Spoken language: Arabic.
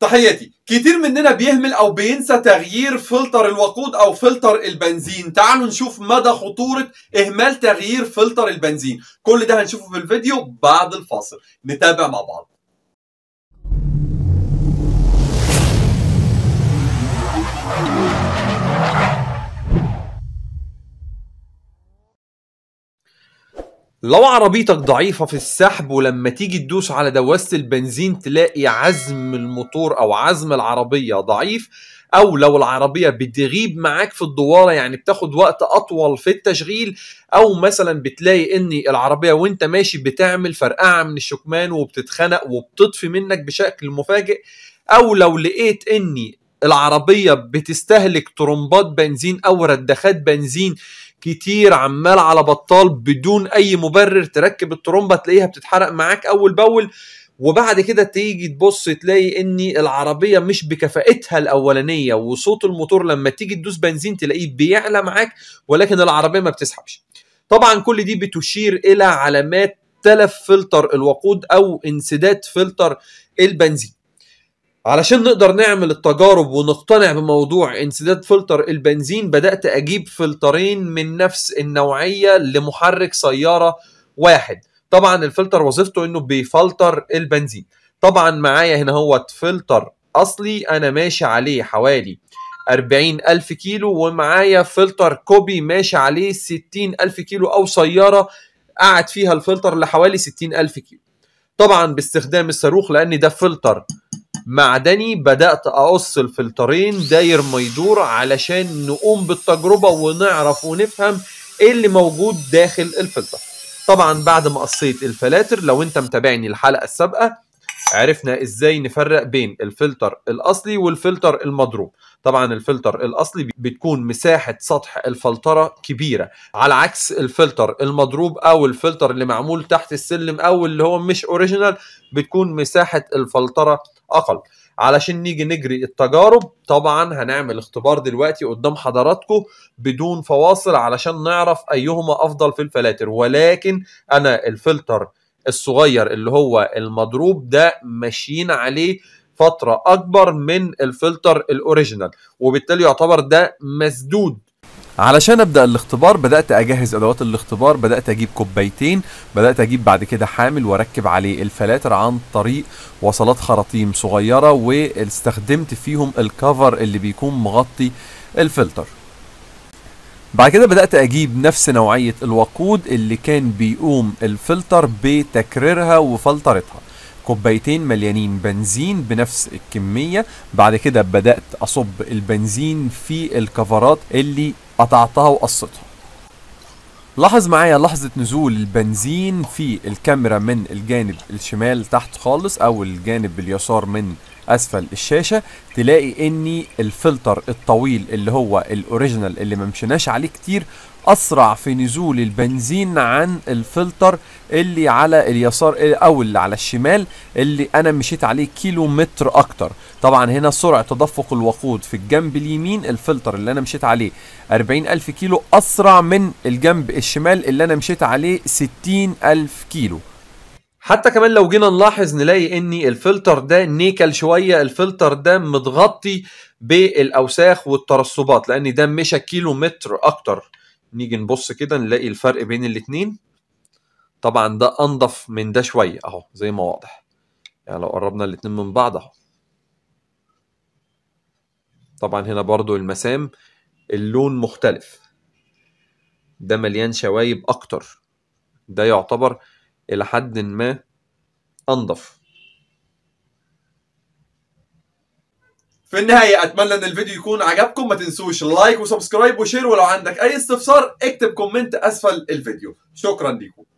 تحياتي كتير مننا بيهمل او بينسى تغيير فلتر الوقود او فلتر البنزين تعالوا نشوف مدى خطورة اهمال تغيير فلتر البنزين كل ده هنشوفه في الفيديو بعد الفاصل نتابع مع بعض لو عربيتك ضعيفة في السحب ولما تيجي تدوس على دواسة البنزين تلاقي عزم الموتور أو عزم العربية ضعيف أو لو العربية بتغيب معاك في الدوارة يعني بتاخد وقت أطول في التشغيل أو مثلا بتلاقي إن العربية وأنت ماشي بتعمل فرقعة من الشكمان وبتتخنق وبتطفي منك بشكل مفاجئ أو لو لقيت إن العربية بتستهلك طرمبات بنزين أو ردخات بنزين كتير عمال على بطال بدون اي مبرر تركب الترومبه تلاقيها بتتحرق معاك اول باول وبعد كده تيجي تبص تلاقي ان العربيه مش بكفاءتها الاولانيه وصوت الموتور لما تيجي تدوس بنزين تلاقيه بيعلى معاك ولكن العربيه ما بتسحبش طبعا كل دي بتشير الى علامات تلف فلتر الوقود او انسداد فلتر البنزين علشان نقدر نعمل التجارب ونقتنع بموضوع انسداد فلتر البنزين بدأت أجيب فلترين من نفس النوعية لمحرك سيارة واحد طبعا الفلتر وظيفته انه بيفلتر البنزين طبعا معايا هنا هو فلتر اصلي انا ماشي عليه حوالي 40 ألف كيلو ومعايا فلتر كوبي ماشي عليه 60 ألف كيلو أو سيارة قعد فيها الفلتر لحوالي 60 ألف كيلو طبعا باستخدام الصاروخ لأن ده فلتر معدني بدات اقص الفلترين داير ما يدور علشان نقوم بالتجربه ونعرف ونفهم ايه اللي موجود داخل الفلتر طبعا بعد ما قصيت الفلاتر لو انت متابعني الحلقه السابقه عرفنا ازاي نفرق بين الفلتر الاصلي والفلتر المضروب طبعا الفلتر الاصلي بتكون مساحه سطح الفلتره كبيره على عكس الفلتر المضروب او الفلتر اللي معمول تحت السلم او اللي هو مش اوريجينال بتكون مساحه الفلتره اقل علشان نيجي نجري التجارب طبعا هنعمل اختبار دلوقتي قدام حضراتكم بدون فواصل علشان نعرف ايهما افضل في الفلاتر ولكن انا الفلتر الصغير اللي هو المضروب ده ماشيين عليه فترة أكبر من الفلتر الأوريجينال وبالتالي يعتبر ده مسدود علشان ابدا الاختبار بدات اجهز ادوات الاختبار بدات اجيب كوبايتين بدات اجيب بعد كده حامل واركب عليه الفلاتر عن طريق وصلات خراطيم صغيره واستخدمت فيهم الكفر اللي بيكون مغطي الفلتر بعد كده بدأت أجيب نفس نوعية الوقود اللي كان بيقوم الفلتر بتكريرها وفلترتها كوبايتين مليانين بنزين بنفس الكمية بعد كده بدأت أصب البنزين في الكفرات اللي قطعتها وقصتها لاحظ معايا لحظة نزول البنزين في الكاميرا من الجانب الشمال تحت خالص أو الجانب اليسار من اسفل الشاشه تلاقي اني الفلتر الطويل اللي هو الاوريجينال اللي ما مشيناش عليه كتير اسرع في نزول البنزين عن الفلتر اللي على اليسار او اللي على الشمال اللي انا مشيت عليه كيلو متر اكتر طبعا هنا سرعه تدفق الوقود في الجنب اليمين الفلتر اللي انا مشيت عليه 40000 كيلو اسرع من الجنب الشمال اللي انا مشيت عليه 60000 كيلو حتى كمان لو جينا نلاحظ نلاقي ان الفلتر ده نيكل شويه الفلتر ده متغطي بالاوساخ والترسبات لان ده مشى كيلو متر اكتر نيجي نبص كده نلاقي الفرق بين الاتنين طبعا ده انضف من ده شويه اهو زي ما واضح يعني لو قربنا الاتنين من بعض اهو طبعا هنا برضو المسام اللون مختلف ده مليان شوايب اكتر ده يعتبر إلى حد ما أنظف في النهاية أتمنى إن الفيديو يكون عجبكم ما تنسوش لايك وسبسكرايب وشير ولو عندك أي استفسار اكتب كومنت أسفل الفيديو شكرا ليكم